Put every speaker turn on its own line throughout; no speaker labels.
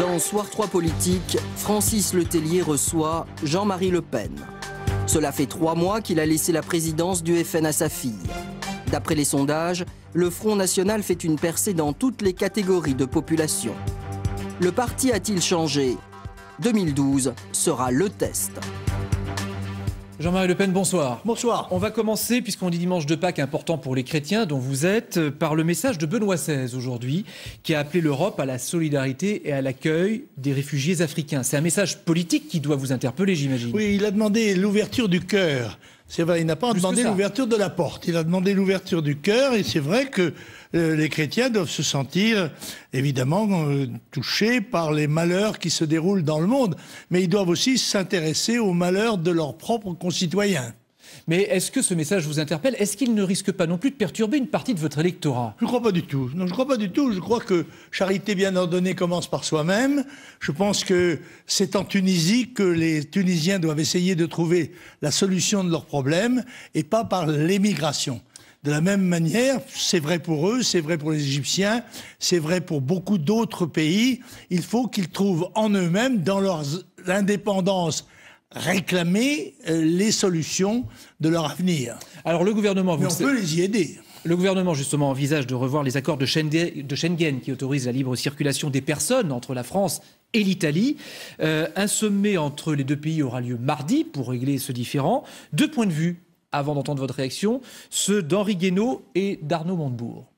Dans Soir 3 Politique, Francis Letellier reçoit Jean-Marie Le Pen. Cela fait trois mois qu'il a laissé la présidence du FN à sa fille. D'après les sondages, le Front National fait une percée dans toutes les catégories de population. Le parti a-t-il changé 2012 sera le test. Jean-Marie Le Pen, bonsoir. Bonsoir. On va commencer, puisqu'on dit dimanche de Pâques important pour les chrétiens dont vous êtes, euh, par le message de Benoît XVI aujourd'hui, qui a appelé l'Europe à la solidarité et à l'accueil des réfugiés africains. C'est un message politique qui doit vous interpeller, j'imagine. Oui, il a demandé l'ouverture du cœur c'est vrai, il n'a pas demandé l'ouverture de la porte,
il a demandé l'ouverture du cœur, et c'est vrai que euh, les chrétiens doivent se sentir évidemment euh, touchés par les malheurs qui se déroulent dans le monde, mais ils doivent aussi
s'intéresser aux malheurs de leurs propres concitoyens. Mais est-ce que ce message vous interpelle Est-ce qu'il ne risque pas non plus de perturber une partie de votre électorat Je ne crois pas du tout. Non, je crois pas du tout. Je crois que
charité bien ordonnée commence par soi-même. Je pense que c'est en Tunisie que les Tunisiens doivent essayer de trouver la solution de leurs problèmes et pas par l'émigration. De la même manière, c'est vrai pour eux, c'est vrai pour les Égyptiens, c'est vrai pour beaucoup d'autres pays. Il faut qu'ils trouvent en eux-mêmes, dans leur indépendance
réclamer euh, les solutions de leur avenir. Alors le gouvernement, on peut les y aider. Le gouvernement, justement, envisage de revoir les accords de Schengen, qui autorisent la libre circulation des personnes entre la France et l'Italie. Euh, un sommet entre les deux pays aura lieu mardi pour régler ce différent. Deux points de vue, avant d'entendre votre réaction, ceux d'Henri Guénaud et d'Arnaud Montebourg.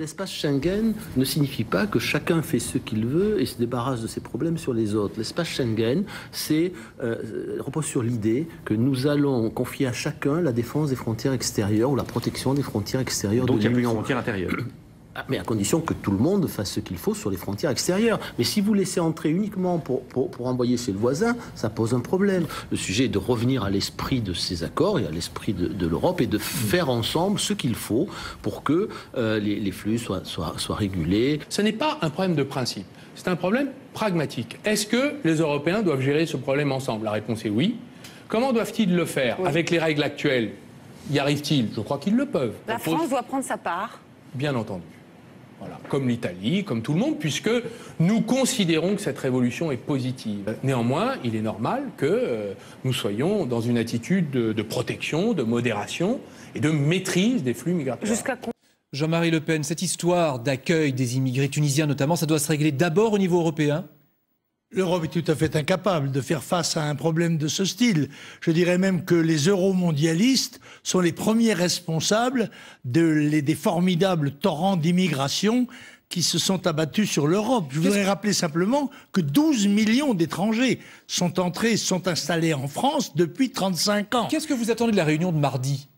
L'espace Schengen ne signifie pas que chacun fait ce qu'il veut et se débarrasse de ses problèmes sur les autres. L'espace Schengen, euh, repose sur l'idée que nous allons confier à chacun la défense des frontières extérieures ou la protection des frontières extérieures Donc, de l'Union. il a de frontières intérieures. Ah, mais à condition que tout le monde fasse ce qu'il faut sur les frontières extérieures. Mais si vous laissez entrer uniquement pour, pour, envoyer ses voisins, ça pose un problème. Le sujet est de revenir à l'esprit de ces accords et à l'esprit de, l'Europe et de faire ensemble ce qu'il faut pour que euh, les, flux soient, soient, régulés. Ce n'est pas un problème de principe, c'est un problème pragmatique. Est-ce que les Européens doivent gérer ce problème ensemble La réponse est oui. Comment doivent-ils le faire Avec les règles actuelles, y arrivent-ils Je crois qu'ils le peuvent. La France
doit prendre sa part.
Bien entendu. Comme l'Italie, comme tout le monde, puisque nous considérons que cette révolution est positive. Néanmoins, il est normal que euh, nous soyons dans une attitude de, protection, de modération et de maîtrise des flux migratoires.
Jean-Marie Le Pen, cette histoire d'accueil des immigrés tunisiens notamment, ça doit se régler d'abord au niveau européen L'Europe est tout à fait incapable de faire face
à un problème de ce style. Je dirais même que les euromondialistes sont les premiers responsables des formidables torrents d'immigration qui se sont abattus sur l'Europe. Je voudrais rappeler simplement que 12 millions d'étrangers sont entrés, sont installés en France depuis 35 ans. Qu'est-ce que vous attendez de la réunion de mardi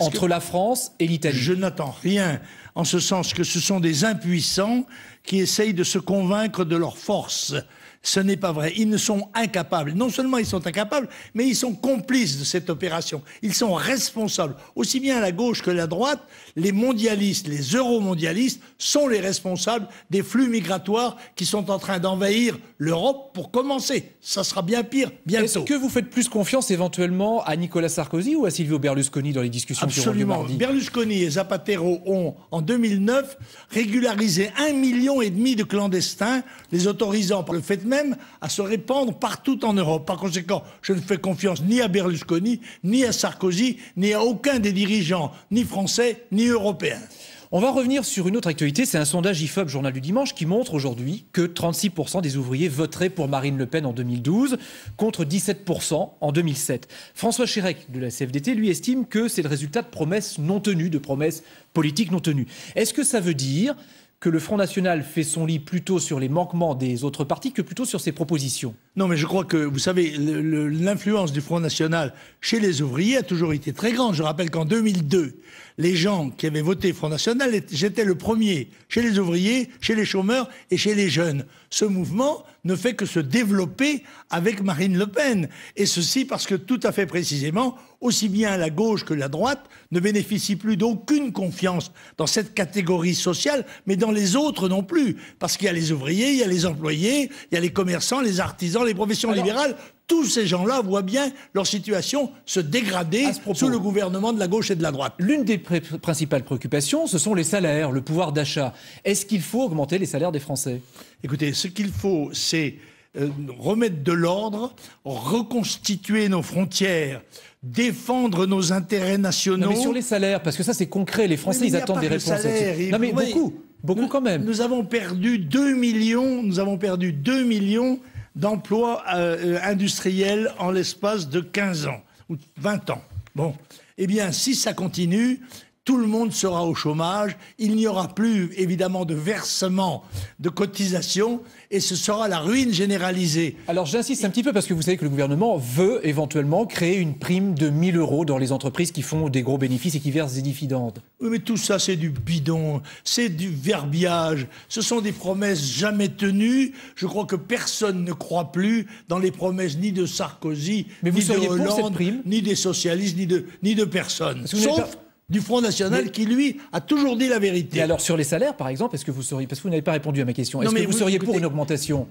entre la France et l'Italie Je n'attends rien en ce sens que ce sont des impuissants qui essayent de se convaincre de leur force. Ce n'est pas vrai. Ils ne sont incapables. Non seulement ils sont incapables, mais ils sont complices de cette opération. Ils sont responsables. Aussi bien à la gauche que à la droite, les mondialistes, les euromondialistes sont les responsables des
flux migratoires qui sont en train d'envahir l'Europe pour commencer. Ça sera bien pire bientôt. Est-ce que vous faites plus confiance éventuellement à Nicolas Sarkozy ou à Silvio Berlusconi dans les discussions Absolument. qui auront Berlusconi et Zapatero ont en 2009, régulariser un million
et demi de clandestins, les autorisant par le fait même à se répandre partout en Europe. Par conséquent, je ne fais confiance ni à Berlusconi, ni à Sarkozy, ni à aucun des dirigeants,
ni français, ni européens. On va revenir sur une autre actualité. C'est un sondage IFOP, Journal du Dimanche, qui montre aujourd'hui que 36% des ouvriers voteraient pour Marine Le Pen en 2012, contre 17% en 2007. François Chérec, de la CFDT, lui estime que c'est le résultat de promesses non tenues, de promesses politiques non tenues. Est-ce que ça veut dire que le Front National fait son lit plutôt sur les manquements des autres partis que plutôt sur ses propositions
non, mais je crois que, vous savez, l'influence du Front National chez les ouvriers a toujours été très grande. Je rappelle qu'en 2002, les gens qui avaient voté Front National, j'étais le premier chez les ouvriers, chez les chômeurs et chez les jeunes. Ce mouvement ne fait que se développer avec Marine Le Pen. Et ceci parce que, tout à fait précisément, aussi bien la gauche que la droite ne bénéficient plus d'aucune confiance dans cette catégorie sociale, mais dans les autres non plus. Parce qu'il y a les ouvriers, il y a les employés, il y a les commerçants, les artisans, les professions libérales, tous
ces gens-là voient bien leur situation se dégrader sous le gouvernement de la gauche et de la droite. L'une des principales préoccupations, ce sont les salaires, le pouvoir d'achat. Est-ce qu'il faut augmenter les salaires des Français Écoutez, ce qu'il faut, c'est euh, remettre de l'ordre,
reconstituer nos frontières, défendre nos intérêts nationaux. mais sur les
salaires, parce que ça c'est concret, les
Français ils attendent des réponses. non mais beaucoup, beaucoup quand même. Nous avons perdu 2 millions, nous avons perdu 2 millions d'emplois euh, euh, industriels en l'espace de 15 ans ou 20 ans. Bon, eh bien, si ça continue, tout le monde sera au chômage, il n'y aura plus évidemment de versement
de cotisation et ce sera la ruine généralisée. Alors j'insiste un petit peu parce que vous savez que le gouvernement veut éventuellement créer une prime de 1000 euros dans les entreprises qui font des gros bénéfices et qui versent des dividendes. Oui mais tout ça c'est du bidon, c'est du verbiage, ce sont des
promesses jamais tenues. Je crois que personne ne croit plus dans les promesses ni de
Sarkozy, ni de Hollande, ni des socialistes, ni de, ni de personne. Sauf du Front National qui, lui, a toujours dit la vérité. Et alors, sur les salaires, par exemple, est-ce que vous seriez. Parce que vous n'avez pas répondu à ma question. Est-ce que vous, seriez pour une augmentation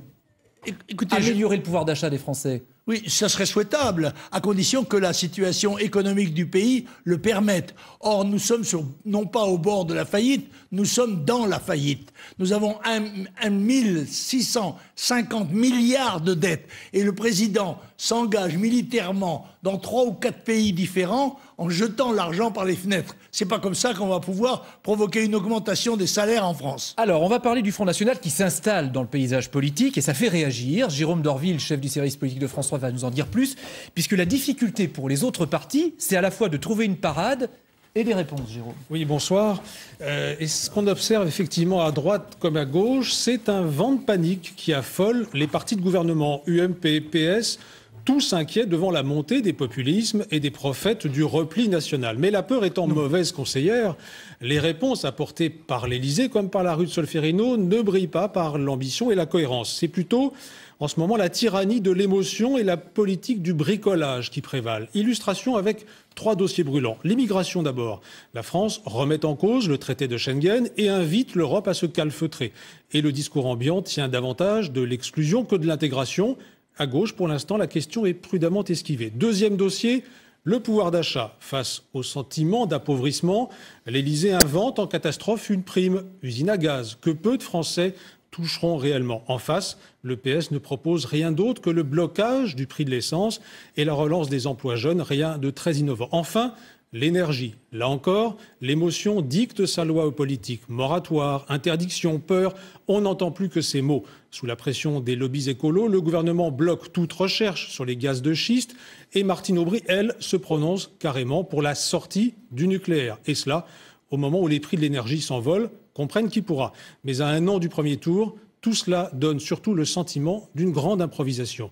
Écoutez, Améliorer le pouvoir d'achat des Français oui,
ça serait souhaitable, à condition que la situation économique du pays le permette. Or, nous sommes non pas au bord de la faillite, nous sommes dans la faillite. Nous avons 1 650 milliards de dettes et le président s'engage militairement dans trois ou quatre pays différents en jetant l'argent par les fenêtres. C'est pas comme ça qu'on va pouvoir provoquer une augmentation des salaires en France.
Alors, on va parler du Front National qui s'installe dans le paysage politique et ça fait réagir. Jérôme Dorville, chef du service politique de France va nous en dire plus, puisque la difficulté pour les autres partis, c'est à la fois de trouver une parade et des
réponses, Jérôme. Oui, bonsoir. Euh, et ce qu'on observe effectivement à droite comme à gauche, c'est un vent de panique qui affole les partis de gouvernement, UMP, PS, tous s'inquiètent devant la montée des populismes et des prophètes du repli national. Mais la peur étant mauvaise conseillère, les réponses apportées par l'Élysée comme par la rue de Solferino ne brillent pas par l'ambition et la cohérence. C'est plutôt en ce moment la tyrannie de l'émotion et la politique du bricolage qui prévalent. Illustration avec trois dossiers brûlants. L'immigration d'abord. La France remet en cause le traité de Schengen et invite l'Europe à se calfeutrer. Et le discours ambiant tient davantage de l'exclusion que de l'intégration. À gauche, pour l'instant, la question est prudemment esquivée. Deuxième dossier, le pouvoir d'achat. Face au sentiment d'appauvrissement, l'Élysée invente en catastrophe une prime, usine à gaz, que peu de Français toucheront réellement. En face, le PS ne propose rien d'autre que le blocage du prix de l'essence et la relance des emplois jeunes, rien de très innovant. Enfin, l'énergie. Là encore, l'émotion dicte sa loi aux politiques. Moratoire, interdiction, peur, on n'entend plus que ces mots. Sous la pression des lobbies écolos, le gouvernement bloque toute recherche sur les gaz de schiste et Martine Aubry, elle, se prononce carrément pour la sortie du nucléaire. Et cela au moment où les prix de l'énergie s'envolent, comprennent qui pourra. Mais à un an du premier tour, tout cela donne surtout le sentiment d'une grande improvisation.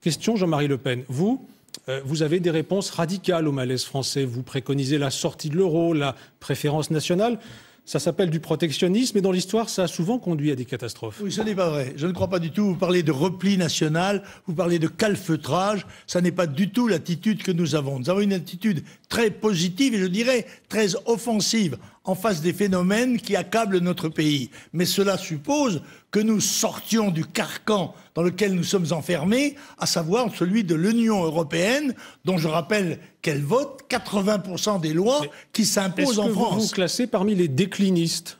Question Jean-Marie Le Pen. Vous, euh, vous avez des réponses radicales au malaise français. Vous préconisez la sortie de l'euro, la préférence nationale. Ça s'appelle du protectionnisme et dans l'histoire, ça a souvent conduit à des catastrophes. Oui, ce n'est pas vrai. Je ne crois pas du tout. Vous parlez de repli national, vous parlez de calfeutrage.
Ça n'est pas du tout l'attitude que nous avons. Nous avons une attitude très positive et je dirais très offensive en face des phénomènes qui accablent notre pays. Mais cela suppose que nous sortions du carcan dans lequel nous sommes enfermés, à savoir celui de l'Union européenne, dont je rappelle qu'elle vote 80% des lois qui s'imposent en France. est que
vous vous parmi les déclinistes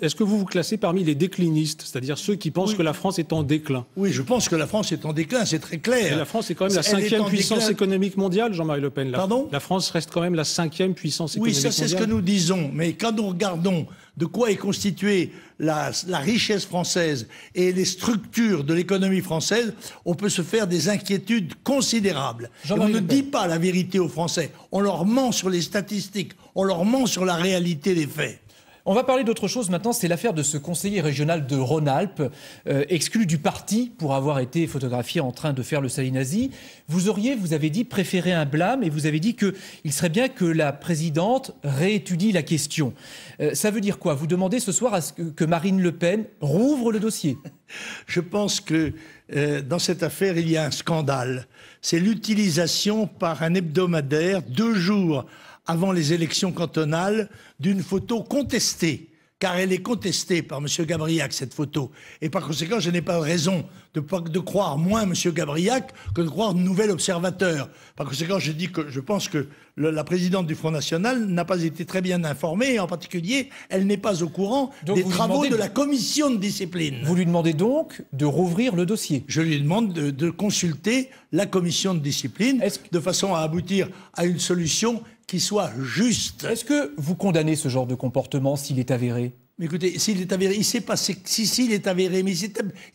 est-ce que vous vous classez parmi les déclinistes, c'est-à-dire ceux qui pensent que la France est en déclin Oui, je pense que la France est en déclin, c'est très clair. la France est quand même la cinquième puissance économique mondiale, Jean-Marie Le Pen. La, Pardon La France reste quand même la cinquième puissance économique mondiale. Oui, ça c'est ce que nous
disons, mais quand nous regardons de quoi est constituée la, la richesse française et les structures de l'économie française, on peut se faire des inquiétudes considérables. on ne dit pas la vérité aux Français, on leur ment sur les statistiques, on leur ment
sur la réalité des faits. On va parler d'autre chose maintenant, c'est l'affaire de ce conseiller régional de Rhône-Alpes, euh, exclu du parti pour avoir été photographié en train de faire le nazi. Vous auriez, vous avez dit, préféré un blâme et vous avez dit qu'il serait bien que la présidente réétudie la question. Euh, ça veut dire quoi Vous demandez ce soir à ce que Marine Le Pen rouvre le dossier Je pense que euh, dans cette affaire, il y a un scandale. C'est
l'utilisation par un hebdomadaire, deux jours avant les élections cantonales, d'une photo contestée, car elle est contestée par M. Gabriac, cette photo. Et par conséquent, je n'ai pas raison de, de, croire moins M. Gabriac que de croire Nouvel Observateur. Par conséquent, je dis que je pense que la présidente du Front National n'a pas été très bien informée, et en particulier, elle n'est pas au courant des travaux de la commission de discipline. Vous lui demandez donc de rouvrir le dossier Je lui demande de, de consulter la commission de discipline, de façon à aboutir à une solution qui soit juste. Est-ce que
vous condamnez ce genre de comportement s'il est avéré
mais écoutez, s'il est avéré, il s'est passé, si, s'il est avéré, mais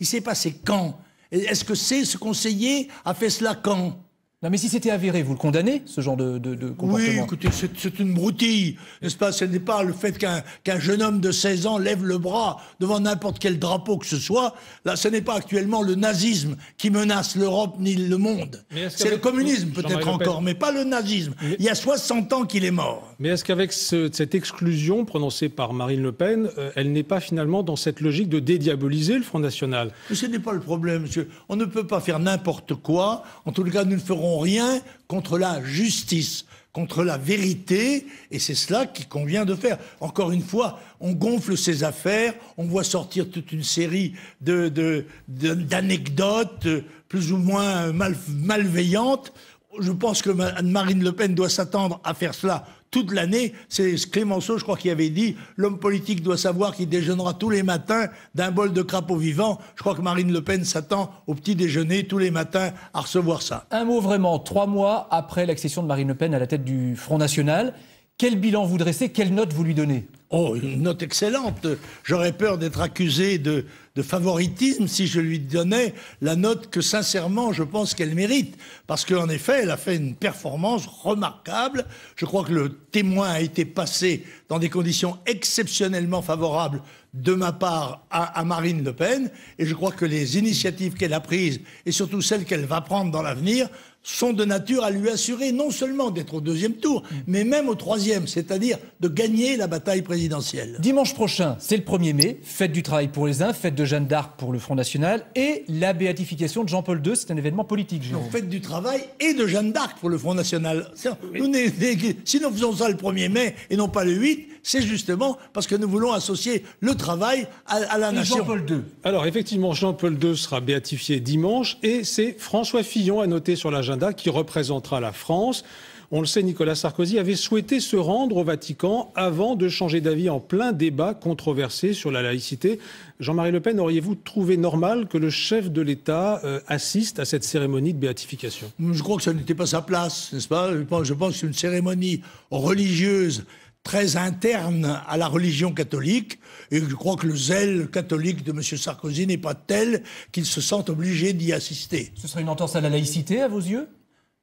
il s'est passé quand Est-ce que c'est ce conseiller a fait cela quand non, mais si c'était avéré, vous le condamnez,
ce genre de, comportement Oui,
écoutez, c'est une broutille, n'est-ce pas Ce n'est pas le fait qu'un jeune homme de 16 ans lève le bras devant n'importe quel drapeau que ce soit. Là, ce n'est pas actuellement le nazisme qui menace l'Europe ni le monde.
C'est le communisme, peut-être encore,
mais pas le nazisme. Il y a 60 ans qu'il est mort.
Mais est-ce qu'avec cette exclusion prononcée par Marine Le Pen, euh, elle n'est pas finalement dans cette logique de dédiaboliser le Front National ce n'est pas le problème, monsieur. On ne peut pas faire n'importe quoi. En tout cas, nous le
ferons rien contre la justice, contre la vérité, et c'est cela qui convient de faire. Encore une fois, on gonfle ses affaires, on voit sortir toute une série d'anecdotes de, plus ou moins mal, malveillantes. Je pense que Marine Le Pen doit s'attendre à faire cela toute l'année. C'est Clémenceau, je crois, qui avait dit l'homme politique doit savoir qu'il déjeunera tous les matins d'un bol de crapaud vivant. Je crois que Marine Le Pen s'attend au petit déjeuner tous les matins à recevoir ça.
Un mot vraiment, trois mois après l'accession de Marine Le Pen à la tête du Front National. Quel bilan vous dressez Quelle note vous lui donnez Oh, une note excellente. J'aurais peur d'être accusé de,
favoritisme si je lui donnais la note que sincèrement je pense qu'elle mérite. Parce qu'en effet, elle a fait une performance remarquable. Je crois que le témoin a été passé dans des conditions exceptionnellement favorables de ma part à Marine Le Pen. Et je crois que les initiatives qu'elle a prises et surtout celles qu'elle va prendre dans l'avenir sont de nature à lui assurer non seulement d'être au deuxième tour, mm. mais même au troisième, c'est-à-dire de
gagner la bataille présidentielle. Dimanche prochain, c'est le 1er mai, fête du travail pour les uns, fête de Jeanne d'Arc pour le Front National, et la béatification de Jean-Paul II, c'est un événement politique. Jérôme. fête du travail et de Jeanne d'Arc pour le Front National. si nous faisons ça le 1er mai et non pas
le 8, c'est justement parce que nous voulons associer le travail à, la nation.
Jean-Paul II. Alors effectivement, Jean-Paul II sera béatifié dimanche, et c'est François Fillon à noter sur la l'agenda qui représentera la France. On le sait, Nicolas Sarkozy avait souhaité se rendre au Vatican avant de changer d'avis en plein débat controversé sur la laïcité. Jean-Marie Le Pen, auriez-vous trouvé normal que le chef de l'État euh, assiste à cette cérémonie de béatification Je crois que ça n'était pas sa place, n'est-ce pas je pense, je pense une cérémonie religieuse
très interne à la religion catholique, et je crois que le zèle catholique de M. Sarkozy n'est pas tel qu'il se sente obligé d'y assister. Ce serait une entorse à la laïcité, à vos yeux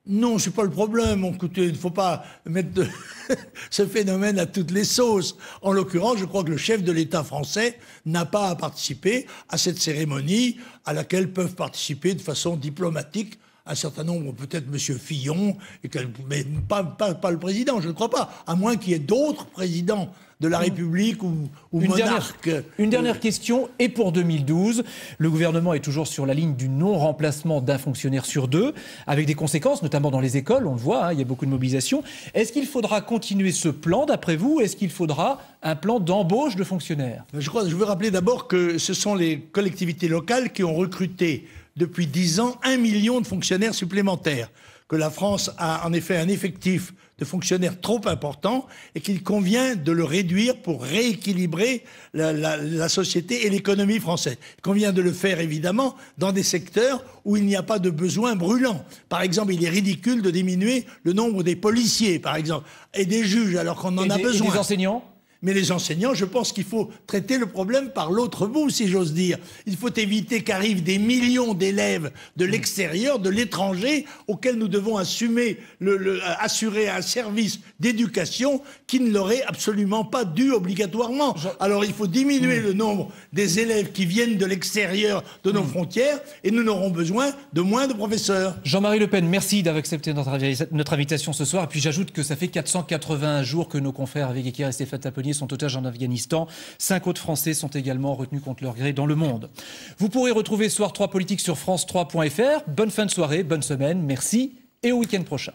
non, ce n'est pas le problème. Écoutez, il ne faut pas mettre ce phénomène à toutes les sauces. En l'occurrence, je crois que le chef de l'État français n'a pas à participer à cette cérémonie à laquelle peuvent participer de façon diplomatique un certain nombre, peut-être M. Fillon, mais pas, le président, je ne crois pas, à moins qu'il y ait d'autres
présidents de la République ou, une Dernière, une dernière question, et pour 2012, le gouvernement est toujours sur la ligne du non-remplacement d'un fonctionnaire sur deux, avec des conséquences, notamment dans les écoles, on le voit, hein, il y a beaucoup de mobilisation. Est-ce qu'il faudra continuer ce plan, d'après vous Est-ce qu'il faudra un plan d'embauche de fonctionnaires je, crois, je veux rappeler d'abord que ce sont les
collectivités locales qui ont recruté depuis dix ans un million de fonctionnaires supplémentaires, que la France a en effet un effectif de fonctionnaires trop important et qu'il convient de le réduire pour rééquilibrer la, société et l'économie française. Il convient de le faire évidemment dans des secteurs où il n'y a pas de besoin brûlant. Par exemple, il est ridicule de diminuer le nombre des policiers, par exemple, et des juges alors qu'on en a besoin. Et des enseignants mais les enseignants, je pense qu'il faut traiter le problème par l'autre bout, si j'ose dire. Il faut éviter qu'arrivent des millions d'élèves de mmh. l'extérieur, de l'étranger, auxquels nous devons assumer le, euh, assurer un service d'éducation qui ne leur est absolument pas dû obligatoirement. Alors il faut diminuer mmh. le nombre des élèves qui viennent de l'extérieur de nos mmh. frontières et nous n'aurons besoin
de moins de professeurs.
Jean-Marie Le Pen, merci
d'avoir accepté notre, notre, invitation ce soir. Et puis j'ajoute que ça fait 480 jours que nos confrères avec et Stéphane Tapelier sont otages en Afghanistan. Cinq autres Français sont également retenus contre leur gré dans le monde. Vous pourrez retrouver Soir 3 politiques sur France3.fr. Bonne fin de soirée, bonne semaine, merci et au week-end prochain.